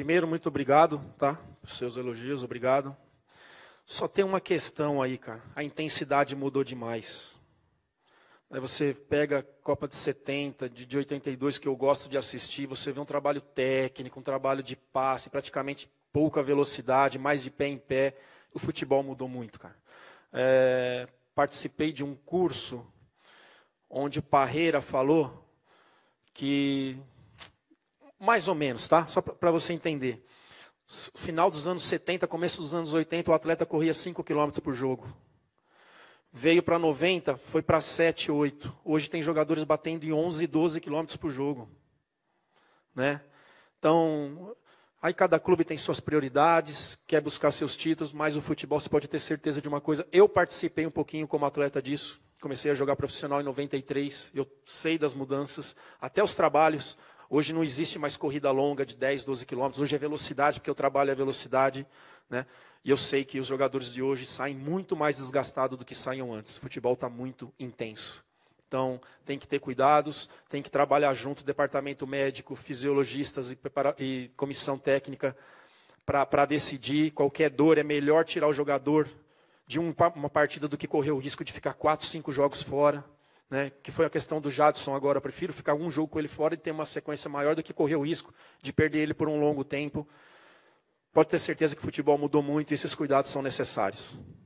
Primeiro, muito obrigado, tá? Os seus elogios, obrigado. Só tem uma questão aí, cara. A intensidade mudou demais. Aí você pega a Copa de 70, de, de 82, que eu gosto de assistir, você vê um trabalho técnico, um trabalho de passe, praticamente pouca velocidade, mais de pé em pé. O futebol mudou muito, cara. É, participei de um curso onde o Parreira falou que mais ou menos, tá? Só para você entender. Final dos anos 70, começo dos anos 80, o atleta corria 5 km por jogo. Veio para 90, foi para 7, 8. Hoje tem jogadores batendo em 11, 12 km por jogo. Né? Então, aí cada clube tem suas prioridades, quer buscar seus títulos, mas o futebol você pode ter certeza de uma coisa. Eu participei um pouquinho como atleta disso. Comecei a jogar profissional em 93, eu sei das mudanças, até os trabalhos, Hoje não existe mais corrida longa de 10, 12 quilômetros. Hoje é velocidade, porque eu trabalho a é velocidade. Né? E eu sei que os jogadores de hoje saem muito mais desgastados do que saíam antes. O futebol está muito intenso. Então, tem que ter cuidados, tem que trabalhar junto, departamento médico, fisiologistas e, e comissão técnica, para decidir. Qualquer dor, é melhor tirar o jogador de um, uma partida do que correr o risco de ficar quatro, cinco jogos fora né, que foi a questão do Jadson agora. Eu prefiro ficar um jogo com ele fora e ter uma sequência maior do que correr o risco de perder ele por um longo tempo. Pode ter certeza que o futebol mudou muito e esses cuidados são necessários.